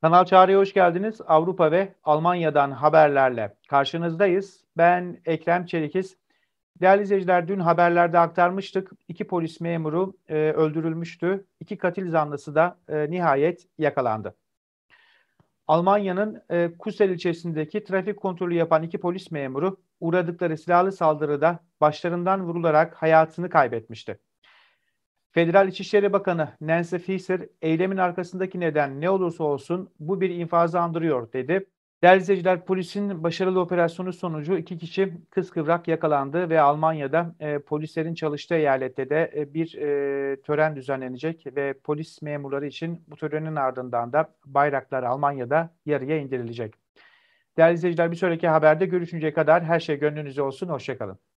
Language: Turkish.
Kanal Çağrı'ya hoş geldiniz. Avrupa ve Almanya'dan haberlerle karşınızdayız. Ben Ekrem Çelikiz. Değerli izleyiciler dün haberlerde aktarmıştık. İki polis memuru e, öldürülmüştü. İki katil zanlısı da e, nihayet yakalandı. Almanya'nın e, Kusel ilçesindeki trafik kontrolü yapan iki polis memuru uğradıkları silahlı saldırıda başlarından vurularak hayatını kaybetmişti. Federal İçişleri Bakanı Nancy Faeser, eylemin arkasındaki neden ne olursa olsun bu bir infazı andırıyor dedi. Değerli izleyiciler, polisin başarılı operasyonu sonucu iki kişi kıskıvrak yakalandı ve Almanya'da e, polislerin çalıştığı eyalette de e, bir e, tören düzenlenecek ve polis memurları için bu törenin ardından da bayraklar Almanya'da yarıya indirilecek. Değerli izleyiciler, bir sonraki haberde görüşünceye kadar her şey gönlünüzde olsun, hoşçakalın.